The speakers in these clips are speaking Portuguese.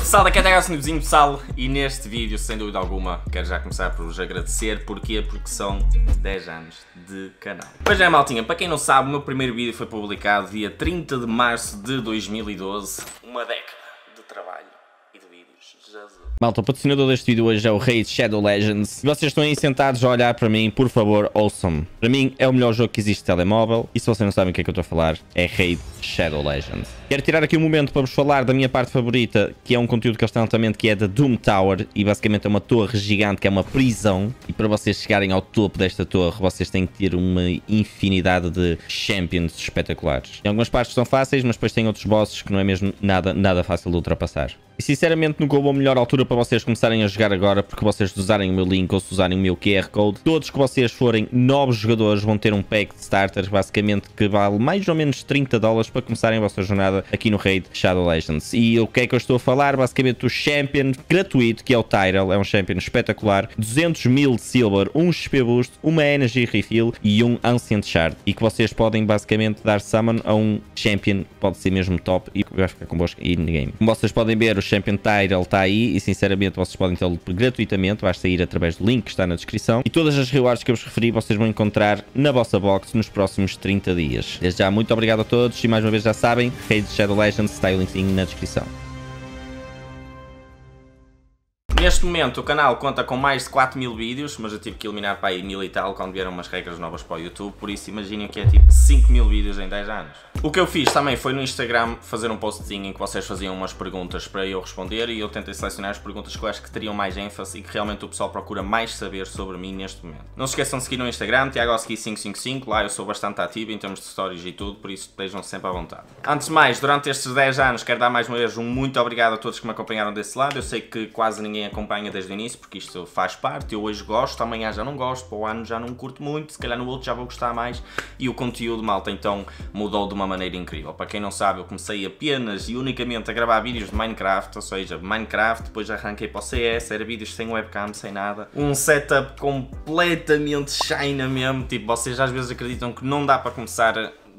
pessoal, aqui é a Nelson Vizinho Pessoal e neste vídeo, sem dúvida alguma, quero já começar por vos agradecer. Porquê? Porque são 10 anos de canal. Pois é, maltinha, para quem não sabe, o meu primeiro vídeo foi publicado dia 30 de março de 2012. Uma década de trabalho e de vídeos. Jesus. Malta, o patrocinador deste vídeo hoje é o Raid Shadow Legends. Se vocês estão aí sentados a olhar para mim, por favor, ouçam-me. Para mim é o melhor jogo que existe de telemóvel e se vocês não sabem o que é que eu estou a falar, é Raid Shadow Legends. Quero tirar aqui um momento para vos falar da minha parte favorita, que é um conteúdo que eles têm altamente, que é da Doom Tower, e basicamente é uma torre gigante que é uma prisão, e para vocês chegarem ao topo desta torre, vocês têm que ter uma infinidade de champions espetaculares. Em algumas partes são fáceis, mas depois tem outros bosses que não é mesmo nada, nada fácil de ultrapassar. E sinceramente nunca houve a melhor altura para vocês começarem a jogar agora, porque vocês usarem o meu link ou se usarem o meu QR Code, todos que vocês forem novos jogadores vão ter um pack de starters, basicamente que vale mais ou menos 30 dólares para começarem a vossa jornada aqui no raid Shadow Legends. E o que é que eu estou a falar? Basicamente do champion gratuito, que é o Tyrell, é um champion espetacular, 200 mil silver, um XP boost, uma energy refill e um ancient shard, e que vocês podem basicamente dar summon a um champion, pode ser mesmo top, e vai ficar é convosco e game Como vocês podem ver, o Champion Title está aí e, sinceramente, vocês podem tê-lo gratuitamente. Basta ir através do link que está na descrição. E todas as rewards que eu vos referi, vocês vão encontrar na vossa box nos próximos 30 dias. Desde já, muito obrigado a todos e, mais uma vez, já sabem, Raid Shadow Legends está o linkzinho na descrição. Neste momento o canal conta com mais de 4 mil vídeos, mas eu tive que eliminar para aí mil e tal quando vieram umas regras novas para o YouTube, por isso imaginem que é tipo 5 mil vídeos em 10 anos. O que eu fiz também foi no Instagram fazer um postzinho em que vocês faziam umas perguntas para eu responder e eu tentei selecionar as perguntas que eu acho que teriam mais ênfase e que realmente o pessoal procura mais saber sobre mim neste momento. Não se esqueçam de seguir no Instagram, TiagoSki555, lá eu sou bastante ativo em termos de stories e tudo, por isso estejam sempre à vontade. Antes de mais, durante estes 10 anos quero dar mais uma vez um muito obrigado a todos que me acompanharam desse lado, eu sei que quase ninguém acompanha desde o início porque isto faz parte, eu hoje gosto, amanhã já não gosto, para o ano já não curto muito, se calhar no outro já vou gostar mais e o conteúdo tudo, malta, então mudou de uma maneira incrível. Para quem não sabe, eu comecei apenas e unicamente a gravar vídeos de Minecraft, ou seja, Minecraft, depois arranquei para o CS, era vídeos sem webcam, sem nada. Um setup completamente China mesmo, tipo, vocês às vezes acreditam que não dá para começar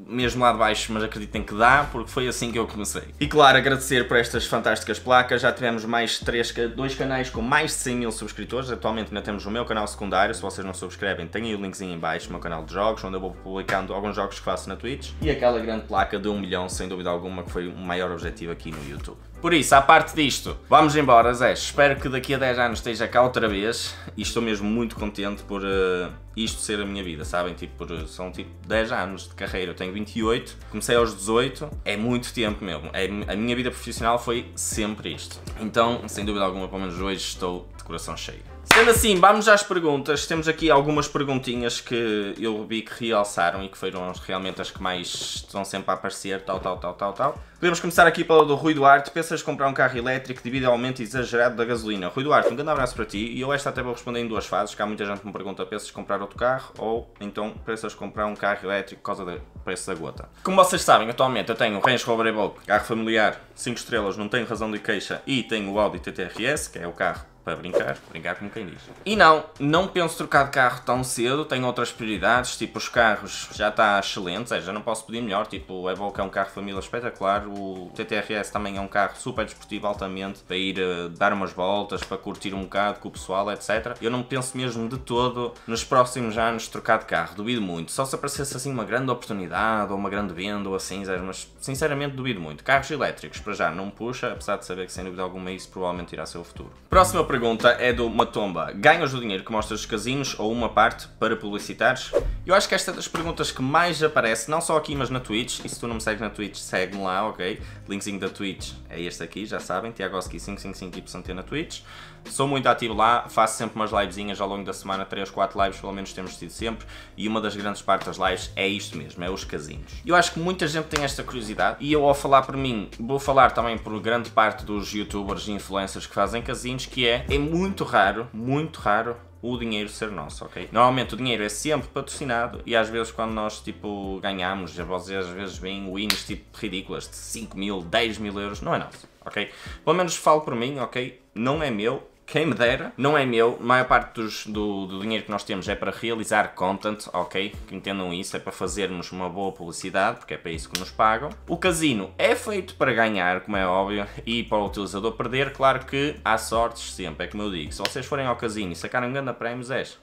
mesmo lá de baixo, mas acreditem que dá, porque foi assim que eu comecei. E claro, agradecer por estas fantásticas placas, já tivemos mais três, dois canais com mais de 100 mil subscritores, atualmente ainda temos o meu canal secundário, se vocês não subscrevem tem aí o linkzinho em baixo, o meu canal de jogos, onde eu vou publicando alguns jogos que faço na Twitch, e aquela grande placa de 1 um milhão, sem dúvida alguma, que foi o maior objetivo aqui no YouTube. Por isso, à parte disto, vamos embora, Zé. Espero que daqui a 10 anos esteja cá outra vez e estou mesmo muito contente por uh, isto ser a minha vida, sabem? Tipo, por, eh, são tipo 10 anos de carreira. Eu tenho 28, comecei aos 18, é muito tempo mesmo. É, a minha vida profissional foi sempre isto. Então, sem dúvida alguma, pelo menos hoje estou de coração cheio. Sendo assim, vamos às perguntas. Temos aqui algumas perguntinhas que eu vi que realçaram e que foram realmente as que mais estão sempre a aparecer, tal, tal, tal, tal, tal. Podemos começar aqui pela do Rui Duarte. Pensas comprar um carro elétrico devido ao aumento exagerado da gasolina? Rui Duarte, um grande abraço para ti. E eu esta até vou responder em duas fases, que há muita gente que me pergunta pensas comprar outro carro ou então pensas comprar um carro elétrico por causa do preço da gota. Como vocês sabem, atualmente eu tenho o Range Rover Evoque, carro familiar, 5 estrelas, não tenho razão de queixa, e tenho o Audi TT RS, que é o carro para brincar, brincar como quem diz. E não, não penso trocar de carro tão cedo, tenho outras prioridades, tipo os carros já está excelente, já não posso pedir melhor, tipo o Evoque é um carro família espetacular, o TTRS também é um carro super desportivo altamente, para ir uh, dar umas voltas, para curtir um bocado com o pessoal, etc. Eu não penso mesmo de todo nos próximos anos trocar de carro, duvido muito, só se aparecesse assim uma grande oportunidade, ou uma grande venda, ou assim, mas sinceramente duvido muito. Carros elétricos, para já, não puxa, apesar de saber que sem dúvida alguma isso provavelmente irá ser o futuro. Próxima pergunta é do Matomba. Ganhas o dinheiro que mostras os casinos ou uma parte para publicitares? Eu acho que esta é das perguntas que mais aparece, não só aqui, mas na Twitch. E se tu não me segues na Twitch, segue-me lá, ok? Linkzinho da Twitch é este aqui, já sabem. Tiagoski555YT na Twitch. Sou muito ativo lá, faço sempre umas livezinhas ao longo da semana, 3, 4 lives pelo menos temos tido sempre. E uma das grandes partes das lives é isto mesmo, é os casinos. Eu acho que muita gente tem esta curiosidade. E eu ao falar por mim, vou falar também por grande parte dos youtubers e influencers que fazem casinos, que é é, muito raro, muito raro o dinheiro ser nosso, ok? Normalmente o dinheiro é sempre patrocinado e às vezes quando nós, tipo, ganhamos, vocês às vezes veem wins, tipo, ridículas de 5 mil, 10 mil euros, não é nosso, ok? Pelo menos falo por mim, ok? Não é meu, quem me dera, não é meu, a maior parte dos, do, do, dinheiro que nós temos é para realizar content, ok? Que entendam isso, é para fazermos uma boa publicidade, porque é para isso que nos pagam. O casino é feito para ganhar, como é óbvio, e para o utilizador perder, claro que há sortes sempre, é como eu digo. Se vocês forem ao casino e sacarem grande prémios, és.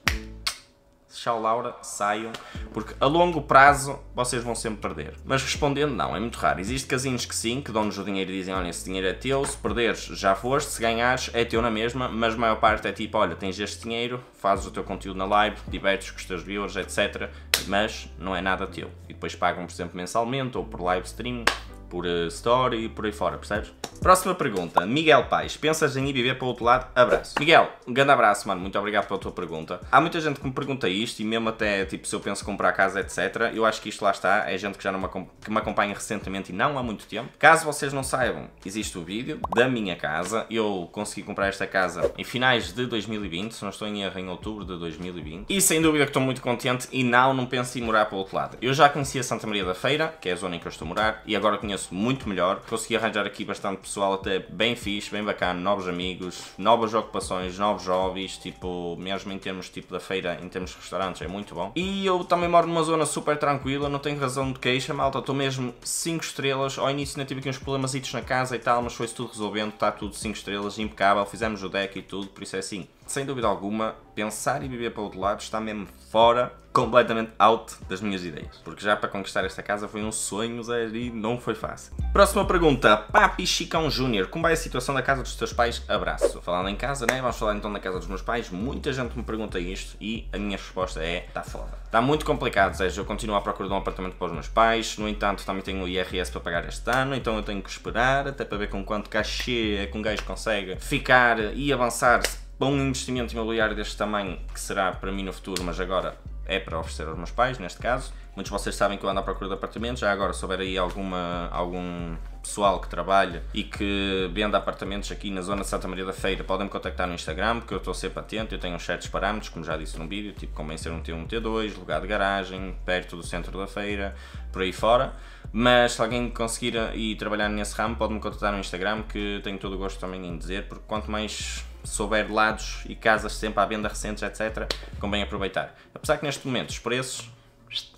Tchau Laura, saiam, porque a longo prazo vocês vão sempre perder. Mas respondendo, não, é muito raro. Existe casinhos que sim, que dão-nos o dinheiro e dizem, olha, esse dinheiro é teu, se perderes já foste, se ganhares é teu na mesma, mas a maior parte é tipo, olha, tens este dinheiro, fazes o teu conteúdo na live, divertes com os teus viewers, etc, mas não é nada teu. E depois pagam, por exemplo, mensalmente ou por live stream, por eh, story e por aí fora, percebes? Próxima pergunta, Miguel Pais, pensas em ir viver para o outro lado? Abraço. Miguel, um grande abraço, mano, muito obrigado pela tua pergunta. Há muita gente que me pergunta isto e mesmo até, tipo, se eu penso comprar casa, etc. Eu acho que isto lá está, é gente que já não me, que me acompanha recentemente e não há muito tempo. Caso vocês não saibam, existe o vídeo da minha casa. Eu consegui comprar esta casa em finais de 2020, se não estou em erro, em outubro de 2020. E sem dúvida que estou muito contente e não, não penso em morar para o outro lado. Eu já conhecia Santa Maria da Feira, que é a zona em que eu estou a morar, e agora conheço muito melhor. Consegui arranjar aqui bastante pessoal até bem fixe, bem bacana, novos amigos, novas ocupações, novos hobbies, tipo, mesmo em termos tipo da feira, em termos de restaurantes, é muito bom. E eu também moro numa zona super tranquila, não tenho razão de queixa, malta, estou mesmo 5 estrelas. Ao início ainda tive aqui uns problemazitos na casa e tal, mas foi-se tudo resolvendo, está tudo 5 estrelas, impecável, fizemos o deck e tudo, por isso é assim sem dúvida alguma, pensar e viver para o outro lado está mesmo fora, completamente out das minhas ideias. Porque já para conquistar esta casa foi um sonho, Zé, e não foi fácil. Próxima pergunta. Papi Chicão Júnior, como vai a situação da casa dos teus pais? Abraço. Falando em casa, né? Vamos falar então da casa dos meus pais. Muita gente me pergunta isto e a minha resposta é, está foda. Está muito complicado, Zé. Eu continuo à procura de um apartamento para os meus pais. No entanto, também tenho o IRS para pagar este ano, então eu tenho que esperar até para ver com quanto cachê é que um gajo consegue ficar e avançar para um investimento imobiliário deste tamanho, que será para mim no futuro, mas agora é para oferecer aos meus pais, neste caso. Muitos de vocês sabem que eu ando à procura de apartamentos, já agora souber aí alguma, algum pessoal que trabalha e que venda apartamentos aqui na zona de Santa Maria da Feira, podem me contactar no Instagram, porque eu estou sempre atento, eu tenho uns certos parâmetros, como já disse num vídeo, tipo convencer um T1, T2, lugar de garagem, perto do centro da feira, por aí fora. Mas se alguém conseguir e trabalhar nesse ramo, pode-me contactar no Instagram, que tenho todo o gosto também em dizer, porque quanto mais souber lados e casas sempre à venda recentes, etc., convém aproveitar. Apesar que neste momento os preços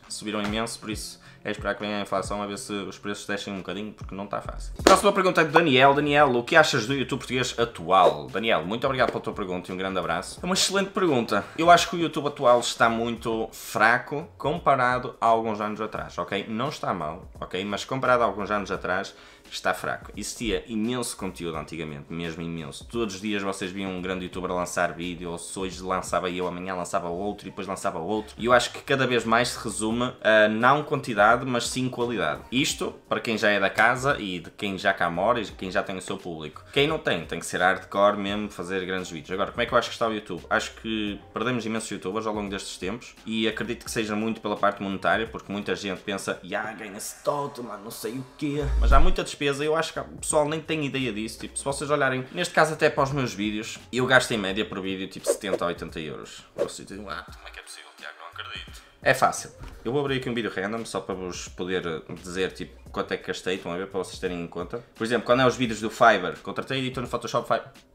subiram imenso, por isso é esperar que venha a inflação a ver se os preços descem um bocadinho, porque não está fácil. Próxima pergunta é do Daniel. Daniel, o que achas do YouTube português atual? Daniel, muito obrigado pela tua pergunta e um grande abraço. É uma excelente pergunta. Eu acho que o YouTube atual está muito fraco comparado a alguns anos atrás, ok? Não está mal, ok? Mas comparado a alguns anos atrás, está fraco. Existia imenso conteúdo antigamente, mesmo imenso. Todos os dias vocês viam um grande youtuber lançar vídeo, ou se hoje lançava eu, amanhã lançava outro, e depois lançava outro. E eu acho que cada vez mais se resume a não quantidade, mas sim qualidade. Isto, para quem já é da casa e de quem já cá mora e de quem já tem o seu público. Quem não tem, tem que ser hardcore mesmo, fazer grandes vídeos. Agora, como é que eu acho que está o YouTube? Acho que perdemos imensos youtubers ao longo destes tempos e acredito que seja muito pela parte monetária, porque muita gente pensa, já ganha-se todo, mano, não sei o quê. Mas há muita despesa despesa, eu acho que o pessoal nem tem ideia disso. Tipo, se vocês olharem, neste caso até para os meus vídeos, eu gasto em média por vídeo tipo 70 a 80 euros. Vocês dizem, tipo, ah, como é que é possível, Tiago? Não acredito. É fácil. Eu vou abrir aqui um vídeo random só para vos poder eh, dizer tipo quanto é que gastei, estão a ver, para vocês terem em conta. Por exemplo, quando é os vídeos do Fiverr, contratei editor no Photoshop,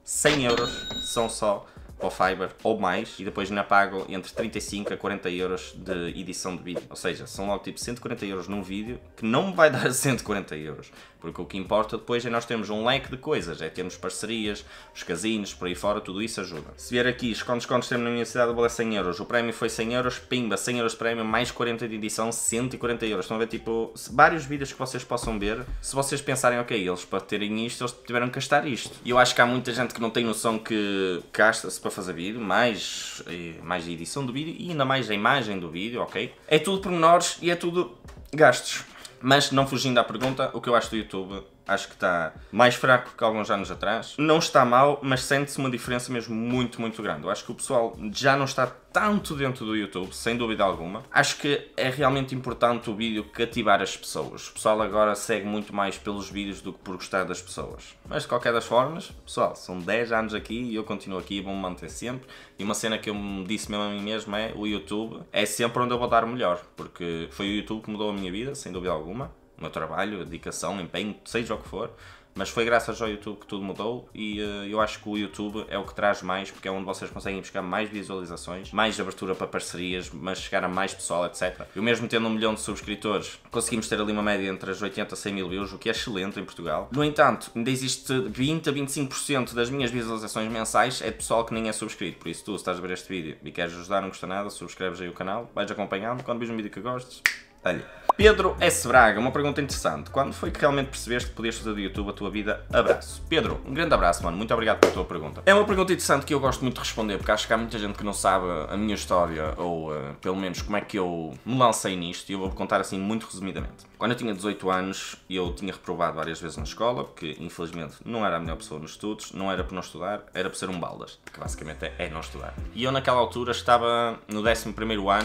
100 euros, são só para o Fiber ou mais e depois ainda pago entre 35 a 40 euros de edição de vídeo. Ou seja, são logo tipo 140 euros num vídeo que não me vai dar 140 euros. Porque o que importa depois é nós termos um leque de coisas, é termos parcerias, os casinos, por aí fora, tudo isso ajuda. Se vier aqui, escondes escondes, temos na Universidade do Bolé 100 euros, o prémio foi 100 euros, pimba, 100 euros de prémio, mais 40 de edição, 140 euros. Estão a ver tipo vários vídeos que vocês possam ver. Se vocês pensarem, ok, eles para terem isto, eles tiveram que gastar isto. E eu acho que há muita gente que não tem noção que gasta-se para fazer vídeo, mais, eh, mais edição do vídeo e ainda mais a imagem do vídeo, ok? É tudo pormenores e é tudo gastos. Mas não fugindo à pergunta, o que eu acho do YouTube acho que está mais fraco que alguns anos atrás. Não está mal, mas sente-se uma diferença mesmo muito, muito grande. Eu acho que o pessoal já não está tanto dentro do YouTube, sem dúvida alguma. Acho que é realmente importante o vídeo cativar as pessoas. O pessoal agora segue muito mais pelos vídeos do que por gostar das pessoas. Mas de qualquer das formas, pessoal, são 10 anos aqui e eu continuo aqui e vou-me manter sempre. E uma cena que eu me disse mesmo a mim mesmo é o YouTube é sempre onde eu vou dar melhor, porque foi o YouTube que mudou a minha vida, sem dúvida alguma o meu trabalho, a dedicação, empenho, seja o que for, mas foi graças ao YouTube que tudo mudou e uh, eu acho que o YouTube é o que traz mais, porque é onde vocês conseguem buscar mais visualizações, mais abertura para parcerias, mas chegar a mais pessoal, etc. Eu mesmo tendo um milhão de subscritores, conseguimos ter ali uma média entre as 80 a 100 mil views, o que é excelente em Portugal. No entanto, ainda existe 20 a 25% das minhas visualizações mensais é de pessoal que nem é subscrito, por isso tu, se estás a ver este vídeo e queres ajudar, não custa nada, subscreves aí o canal, vais acompanhando, quando vês um vídeo que gostes, Olha, Pedro S. Braga, uma pergunta interessante. Quando foi que realmente percebeste que podias fazer do YouTube a tua vida? Abraço. Pedro, um grande abraço, mano. Muito obrigado pela tua pergunta. É uma pergunta interessante que eu gosto muito de responder, porque acho que há muita gente que não sabe a minha história, ou uh, pelo menos como é que eu me lancei nisto, e eu vou contar assim muito resumidamente. Quando eu tinha 18 anos, eu tinha reprovado várias vezes na escola, porque infelizmente não era a melhor pessoa nos estudos, não era por não estudar, era por ser um baldas, que basicamente é não estudar. E eu naquela altura estava no 11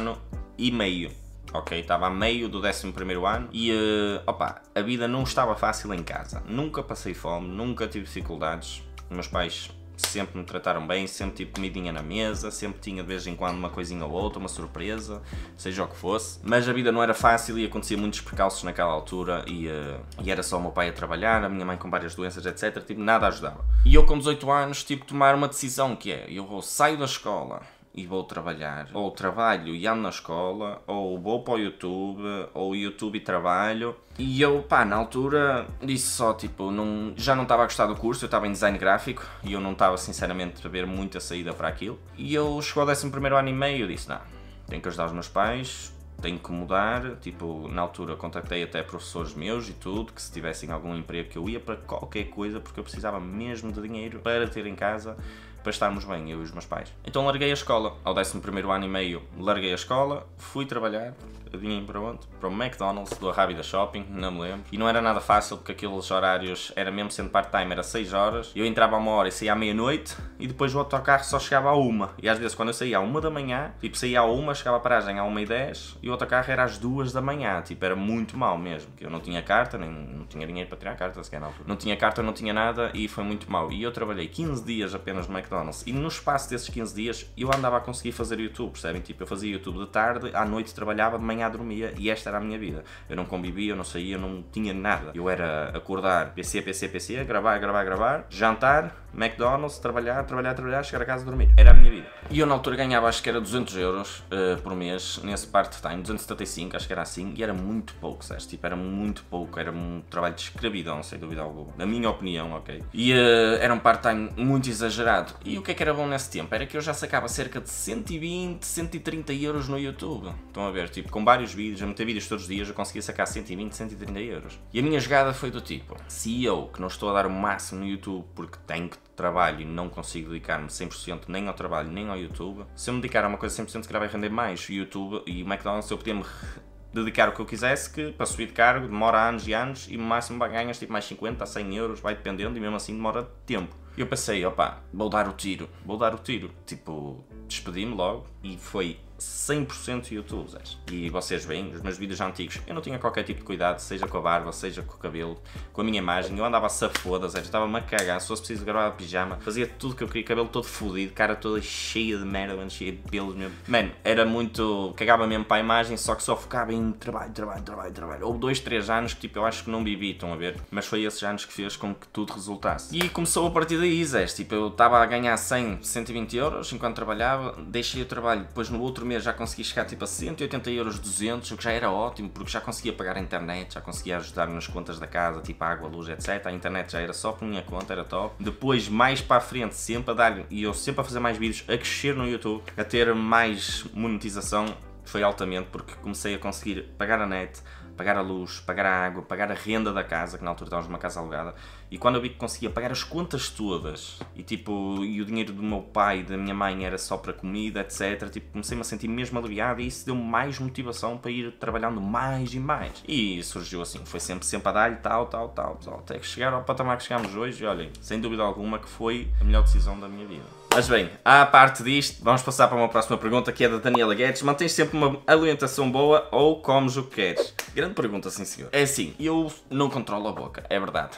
ano e meio ok? Estava a meio do 11 ano e, uh, opa, a vida não estava fácil em casa. Nunca passei fome, nunca tive dificuldades. meus pais sempre me trataram bem, sempre tive comidinha na mesa, sempre tinha de vez em quando uma coisinha ou outra, uma surpresa, seja o que fosse. Mas a vida não era fácil e acontecia muitos percalços naquela altura e, uh, e era só o meu pai a trabalhar, a minha mãe com várias doenças, etc. Tipo, nada ajudava. E eu com 18 anos tive que tomar uma decisão que é, eu saio da escola e vou trabalhar. Ou trabalho e ando na escola, ou vou para o YouTube, ou YouTube e trabalho. E eu, pá, na altura disse só, tipo, não, já não estava a gostar do curso, eu estava em design gráfico e eu não estava, sinceramente, a ver muita saída para aquilo. E eu chegou ao 11 ano e meio e disse: não, tenho que ajudar os meus pais, tenho que mudar. Tipo, na altura contactei até professores meus e tudo, que se tivessem algum emprego que eu ia para qualquer coisa, porque eu precisava mesmo de dinheiro para ter em casa para estarmos bem, eu e os meus pais. Então larguei a escola. Ao 11 ano e meio, larguei a escola, fui trabalhar. Adivinhem para onde? Para o McDonald's do Arrábida Shopping, não me lembro. E não era nada fácil porque aqueles horários, era mesmo sendo part-time, era 6 horas. Eu entrava a uma hora e saía à meia-noite e depois o autocarro só chegava a uma. E às vezes quando eu saía à uma da manhã, tipo saía à uma, chegava a paragem à uma e dez e o autocarro era às duas da manhã. Tipo, era muito mal mesmo. Eu não tinha carta, nem não tinha dinheiro para tirar carta sequer na altura. Não tinha carta, não tinha nada e foi muito mal. E eu trabalhei 15 dias apenas no McDonald's McDonald's. E no espaço desses 15 dias eu andava a conseguir fazer YouTube, percebem? Tipo, eu fazia YouTube de tarde, à noite trabalhava, de manhã dormia e esta era a minha vida. Eu não convivia, eu não saía, eu não tinha nada. Eu era acordar, PC, PC, PC, gravar, gravar, gravar, jantar, McDonald's, trabalhar, trabalhar, trabalhar, chegar a casa dormir. Era a minha vida. E eu na altura ganhava acho que era 200 euros uh, por mês, nesse part-time, 275, acho que era assim, e era muito pouco, sabes? Tipo, era muito pouco, era um trabalho de escravidão, sem dúvida alguma. Na minha opinião, ok? E uh, era um part-time muito exagerado. E o que é que era bom nesse tempo? Era que eu já sacava cerca de 120, 130 euros no YouTube. Estão a ver? Tipo, com vários vídeos, a meter vídeos todos os dias, eu conseguia sacar 120, 130 euros. E a minha jogada foi do tipo, se eu, que não estou a dar o máximo no YouTube porque tenho que trabalho e não consigo dedicar-me 100% nem ao trabalho nem ao YouTube, se eu me dedicar a uma coisa 100% se calhar vai render mais. O YouTube e o McDonald's eu podia-me dedicar o que eu quisesse, que para subir de cargo demora anos e anos e no máximo ganhas tipo mais 50 a 100 euros, vai dependendo e mesmo assim demora tempo. Eu pensei, opa vou dar o tiro, vou dar o tiro. Tipo, despedi-me logo e foi 100% YouTube, E vocês veem os meus vídeos antigos, eu não tinha qualquer tipo de cuidado, seja com a barba, seja com o cabelo, com a minha imagem, eu andava safoda, Zé, estava-me a cagar, se fosse preciso gravar pijama, fazia tudo que eu queria, cabelo todo fodido, cara toda cheia de merda, cheia de pelos mesmo. Mano, era muito, cagava mesmo para a imagem, só que só focava em trabalho, trabalho, trabalho, trabalho. Houve dois, três anos que tipo, eu acho que não vivi, estão a ver? Mas foi esses anos que fez com que tudo resultasse. E começou a partir daí, Zé, tipo, eu estava a ganhar 100, 120 euros enquanto trabalhava, deixei o trabalho, depois no outro mês mês já consegui chegar tipo a 180 euros, 200, o que já era ótimo, porque já conseguia pagar a internet, já conseguia ajudar nas contas da casa, tipo água, luz, etc. A internet já era só por minha conta, era top. Depois, mais para a frente, sempre a dar, e eu sempre a fazer mais vídeos, a crescer no YouTube, a ter mais monetização, foi altamente porque comecei a conseguir pagar a net, pagar a luz, pagar a água, pagar a renda da casa, que na altura estávamos numa casa alugada, e quando eu vi que conseguia pagar as contas todas, e tipo, e o dinheiro do meu pai e da minha mãe era só para comida, etc, tipo, comecei-me a sentir mesmo aliviado e isso deu mais motivação para ir trabalhando mais e mais. E surgiu assim, foi sempre, sempre a dar-lhe tal, tal, tal, tal, até que chegar ao patamar que chegámos hoje, e olhem, sem dúvida alguma que foi a melhor decisão da minha vida. Mas bem, à parte disto, vamos passar para uma próxima pergunta que é da Daniela Guedes. Mantens sempre uma alimentação boa ou comes o que queres? Grande pergunta, sim senhor. É assim, eu não controlo a boca, é verdade.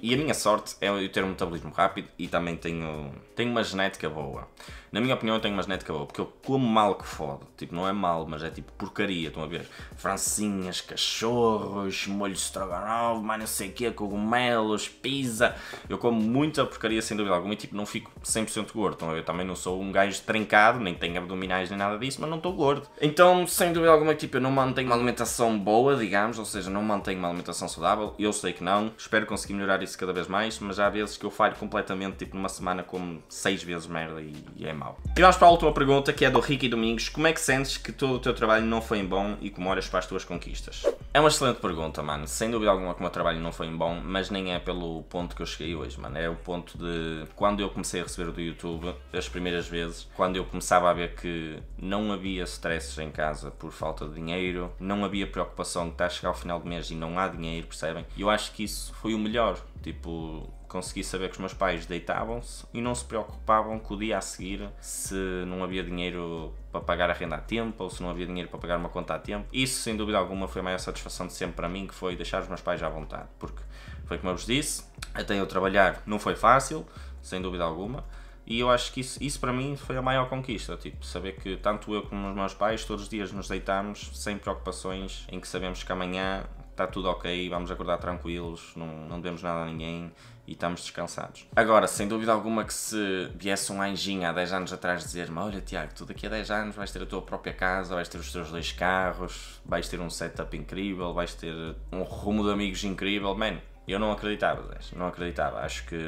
E a minha sorte é eu ter um metabolismo rápido e também tenho, tenho uma genética boa. Na minha opinião, eu tenho uma genética boa, porque eu como mal que fode. Tipo, não é mal, mas é tipo porcaria, estão a ver? Francinhas, cachorros, molho estrogonofe, mais não sei o quê, cogumelos, pizza. Eu como muita porcaria, sem dúvida alguma, e tipo, não fico 100% gordo, estão a ver? Eu também não sou um gajo trincado, nem tenho abdominais nem nada disso, mas não estou gordo. Então, sem dúvida alguma, tipo, eu não mantenho uma alimentação boa, digamos, ou seja, não mantenho uma alimentação saudável. Eu sei que não, espero conseguir melhorar isso cada vez mais, mas há vezes que eu falho completamente, tipo, numa semana como 6 vezes merda e é mal. E vamos para a última pergunta, que é do Ricky Domingos. Como é que sentes que todo o teu trabalho não foi em bom e como olhas para as tuas conquistas? É uma excelente pergunta, mano. Sem dúvida alguma que o meu trabalho não foi em bom, mas nem é pelo ponto que eu cheguei hoje, mano. É o ponto de quando eu comecei a receber do YouTube, as primeiras vezes, quando eu começava a ver que não havia stresses em casa por falta de dinheiro, não havia preocupação de estar a chegar ao final do mês e não há dinheiro, percebem? E eu acho que isso foi o melhor. Tipo, consegui saber que os meus pais deitavam-se e não se preocupavam que o dia a seguir se não havia dinheiro para pagar a renda a tempo ou se não havia dinheiro para pagar uma conta a tempo. Isso, sem dúvida alguma, foi a maior satisfação de sempre para mim, que foi deixar os meus pais à vontade, porque foi como eu vos disse, até eu trabalhar não foi fácil, sem dúvida alguma. E eu acho que isso, isso para mim foi a maior conquista, tipo, saber que tanto eu como os meus pais todos os dias nos deitamos sem preocupações em que sabemos que amanhã está tudo ok, vamos acordar tranquilos, não, não devemos nada a ninguém e estamos descansados. Agora, sem dúvida alguma que se viesse um anjinho há 10 anos atrás dizer-me olha Tiago, tu daqui a 10 anos vais ter a tua própria casa, vais ter os teus dois carros, vais ter um setup incrível, vais ter um rumo de amigos incrível, man, eu não acreditava, não acreditava. Acho que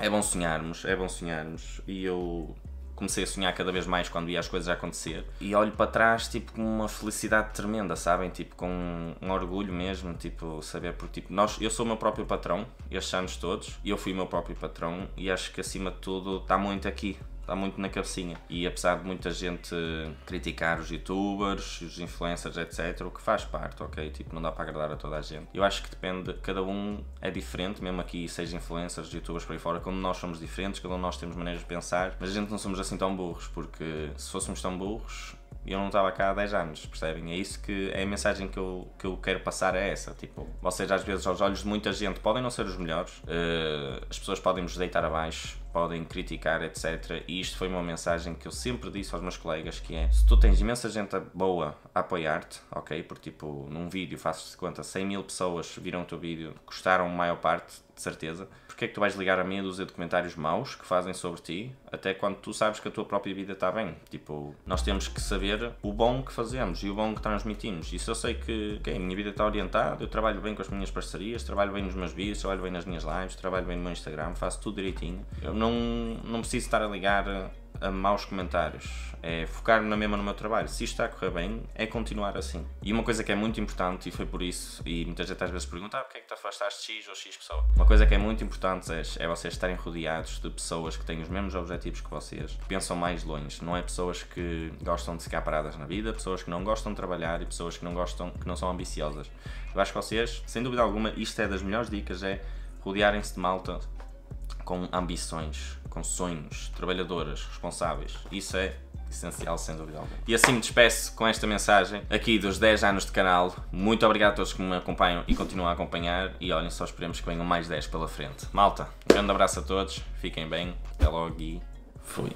é bom sonharmos, é bom sonharmos. E eu comecei a sonhar cada vez mais quando ia as coisas a acontecer. E olho para trás, tipo, com uma felicidade tremenda, sabem? Tipo, com um, um orgulho mesmo, tipo, saber, porque, tipo, nós, eu sou o meu próprio patrão, estes anos todos, e eu fui o meu próprio patrão, e acho que, acima de tudo, está muito aqui está muito na cabecinha. E apesar de muita gente criticar os youtubers, os influencers, etc., o que faz parte, ok? Tipo, não dá para agradar a toda a gente. Eu acho que depende, cada um é diferente, mesmo aqui, seja influencers, youtubers por aí fora, como nós somos diferentes, cada um de nós temos maneiras de pensar, mas a gente não somos assim tão burros, porque se fôssemos tão burros, eu não estava cá há 10 anos, percebem? É isso que é a mensagem que eu, que eu quero passar é essa. Tipo, vocês às vezes aos olhos de muita gente podem não ser os melhores, uh, as pessoas podem nos deitar abaixo, podem criticar, etc. E isto foi uma mensagem que eu sempre disse aos meus colegas, que é, se tu tens imensa gente boa a apoiar-te, ok? Porque, tipo, num vídeo, fazes-te conta, 100 mil pessoas viram o teu vídeo, gostaram maior parte, de certeza. que é que tu vais ligar a meia dúzia de comentários maus que fazem sobre ti, até quando tu sabes que a tua própria vida está bem? Tipo, nós temos que saber o bom que fazemos e o bom que transmitimos. E se eu sei que, ok, a minha vida está orientada, eu trabalho bem com as minhas parcerias, trabalho bem nos meus vídeos, trabalho bem nas minhas lives, trabalho bem no meu Instagram, faço tudo direitinho. Eu não não, não preciso estar a ligar a maus comentários. É focar-me na mesma no meu trabalho. Se isto está a correr bem, é continuar assim. E uma coisa que é muito importante, e foi por isso, e muita gente às vezes pergunta, ah, porque é que te afastaste X ou X pessoa? Uma coisa que é muito importante é, é vocês estarem rodeados de pessoas que têm os mesmos objetivos que vocês, que pensam mais longe. Não é pessoas que gostam de ficar paradas na vida, pessoas que não gostam de trabalhar e pessoas que não gostam, que não são ambiciosas. Eu acho que vocês, sem dúvida alguma, isto é das melhores dicas, é rodearem-se de malta com ambições, com sonhos, trabalhadoras, responsáveis. Isso é essencial, sem dúvida alguma. E assim me despeço com esta mensagem aqui dos 10 anos de canal. Muito obrigado a todos que me acompanham e continuam a acompanhar. E olhem, só esperemos que venham mais 10 pela frente. Malta, um grande abraço a todos, fiquem bem, até logo e fui.